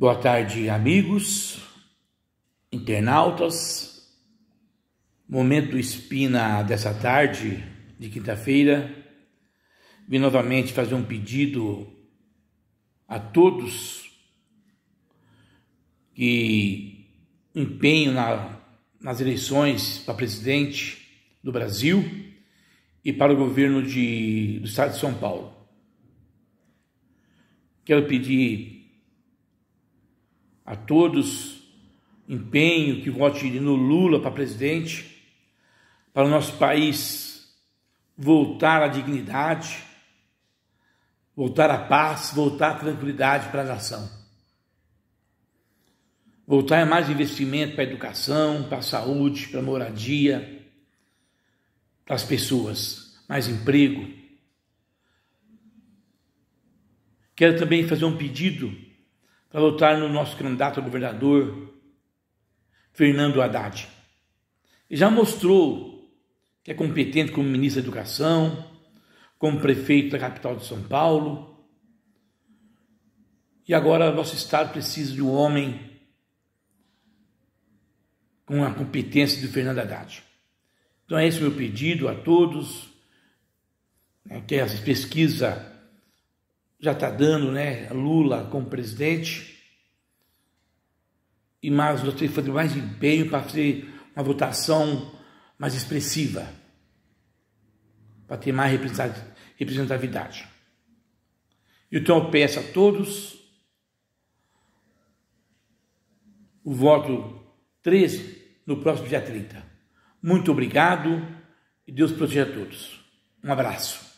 Boa tarde, amigos, internautas. Momento Espina dessa tarde, de quinta-feira. Vim novamente fazer um pedido a todos que empenham na, nas eleições para presidente do Brasil e para o governo de, do estado de São Paulo. Quero pedir a todos empenho que vote no Lula para presidente, para o nosso país voltar à dignidade, voltar à paz, voltar à tranquilidade para a nação. Voltar a mais investimento para a educação, para a saúde, para a moradia, para as pessoas, mais emprego. Quero também fazer um pedido para votar no nosso candidato a governador, Fernando Haddad. E já mostrou que é competente como ministro da Educação, como prefeito da capital de São Paulo. E agora nosso Estado precisa de um homem com a competência do Fernando Haddad. Então é esse o meu pedido a todos, né, que as pesquisa já está dando, né? Lula como presidente. E mais, nós temos que fazer mais empenho para fazer uma votação mais expressiva, para ter mais representatividade. Então eu peço a todos o voto 13 no próximo dia 30. Muito obrigado e Deus proteja a todos. Um abraço.